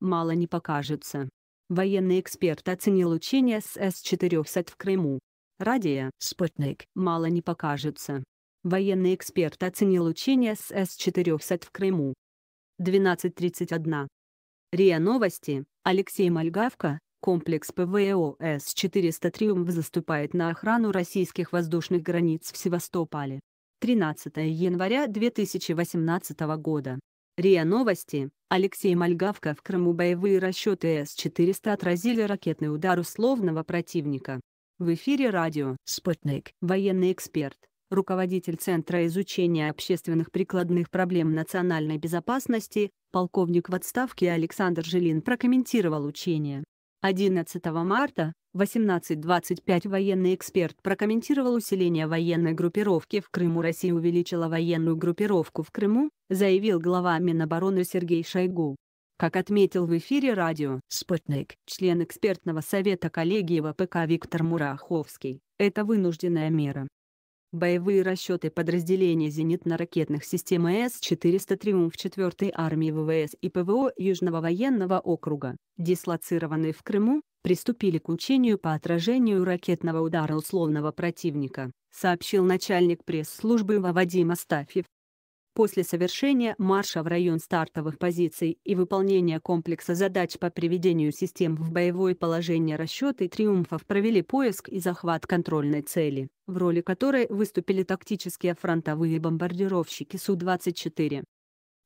мало не покажется. Военный эксперт оценил учение с С-4 в Крыму. Радия «Спутник» мало не покажется. Военный эксперт оценил учение с С-4 СЭТ в Крыму. 12.31. РИА Новости. Алексей Мальгавка, комплекс ПВО С-400 «Триумф» заступает на охрану российских воздушных границ в Севастополе. 13 января 2018 года. РИА Новости, Алексей Мальгавка в Крыму боевые расчеты С-400 отразили ракетный удар условного противника. В эфире радио «Спутник». Военный эксперт, руководитель Центра изучения общественных прикладных проблем национальной безопасности, полковник в отставке Александр Жилин прокомментировал учение. 11 марта 18.25 военный эксперт прокомментировал усиление военной группировки в Крыму. Россия увеличила военную группировку в Крыму, заявил глава Минобороны Сергей Шойгу. Как отметил в эфире радио «Спутник» член экспертного совета коллегии ВПК Виктор Мураховский, это вынужденная мера. Боевые расчеты подразделения зенитно-ракетных систем С-400 «Триумф» 4 армии ВВС и ПВО Южного военного округа, дислоцированные в Крыму, приступили к учению по отражению ракетного удара условного противника, сообщил начальник пресс-службы Вадим Астафьев. После совершения марша в район стартовых позиций и выполнения комплекса задач по приведению систем в боевое положение расчеты «Триумфов» провели поиск и захват контрольной цели, в роли которой выступили тактические фронтовые бомбардировщики Су-24.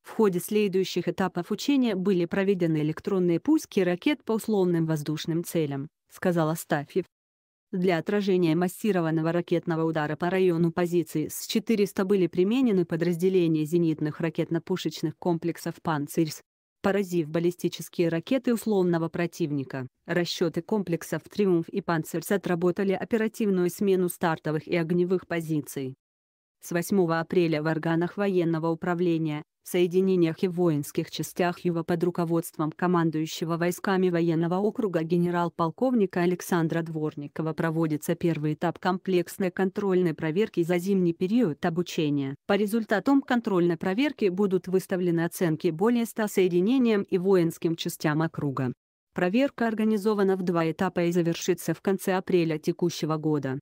В ходе следующих этапов учения были проведены электронные пуски ракет по условным воздушным целям, сказал Астафьев. Для отражения массированного ракетного удара по району позиции с 400 были применены подразделения зенитных ракетно-пушечных комплексов «Панцирс», поразив баллистические ракеты условного противника. Расчеты комплексов «Триумф» и «Панцирс» отработали оперативную смену стартовых и огневых позиций с 8 апреля в органах военного управления, соединениях и воинских частях его под руководством командующего войсками военного округа генерал-полковника Александра Дворникова проводится первый этап комплексной контрольной проверки за зимний период обучения. По результатам контрольной проверки будут выставлены оценки более 100 соединениям и воинским частям округа. Проверка организована в два этапа и завершится в конце апреля текущего года.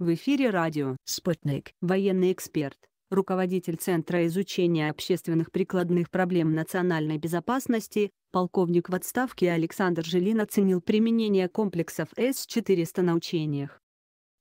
В эфире радио «Спутник». Военный эксперт, руководитель Центра изучения общественных прикладных проблем национальной безопасности, полковник в отставке Александр Жилин оценил применение комплексов С-400 на учениях.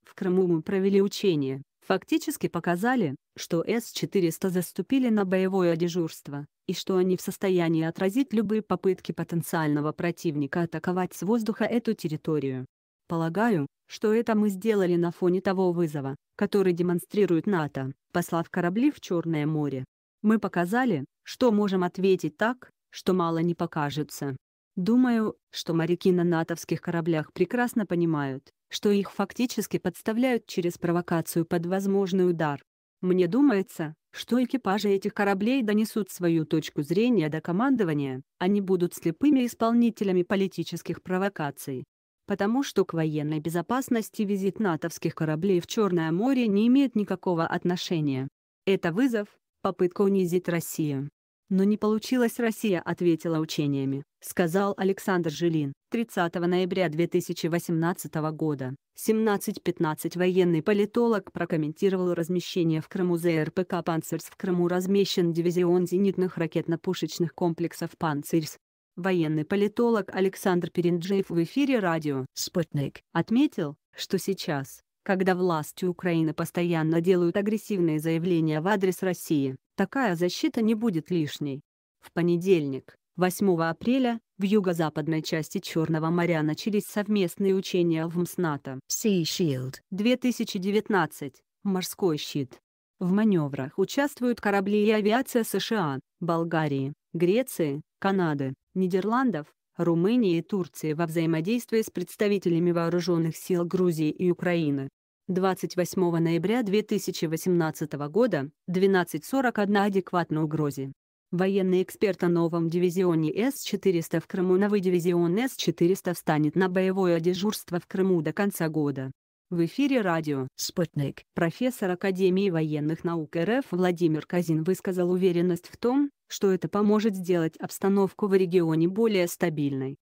В Крыму мы провели учения, фактически показали, что С-400 заступили на боевое дежурство, и что они в состоянии отразить любые попытки потенциального противника атаковать с воздуха эту территорию. Полагаю, что это мы сделали на фоне того вызова, который демонстрирует НАТО, послав корабли в Черное море. Мы показали, что можем ответить так, что мало не покажется. Думаю, что моряки на натовских кораблях прекрасно понимают, что их фактически подставляют через провокацию под возможный удар. Мне думается, что экипажи этих кораблей донесут свою точку зрения до командования, они будут слепыми исполнителями политических провокаций потому что к военной безопасности визит натовских кораблей в Черное море не имеет никакого отношения. Это вызов, попытка унизить Россию. Но не получилось Россия ответила учениями, сказал Александр Жилин, 30 ноября 2018 года. 17.15 военный политолог прокомментировал размещение в Крыму ЗРПК «Панцирс». В Крыму размещен дивизион зенитных ракетно-пушечных комплексов «Панцирс», военный политолог Александр Перенджиев в эфире радио «Спутник» отметил, что сейчас, когда власти Украины постоянно делают агрессивные заявления в адрес России, такая защита не будет лишней. В понедельник, 8 апреля, в юго-западной части Черного моря начались совместные учения в МСНАТО Sea Shield 2019, морской щит. В маневрах участвуют корабли и авиация США, Болгарии, Греции, Канады, Нидерландов, Румынии и Турции во взаимодействии с представителями вооруженных сил Грузии и Украины. 28 ноября 2018 года 12.41 адекватно угрозе. Военный эксперт о новом дивизионе С-400 в Крыму. Новый дивизион С-400 встанет на боевое дежурство в Крыму до конца года. В эфире радио «Спутник». Профессор Академии военных наук РФ Владимир Казин высказал уверенность в том, что это поможет сделать обстановку в регионе более стабильной.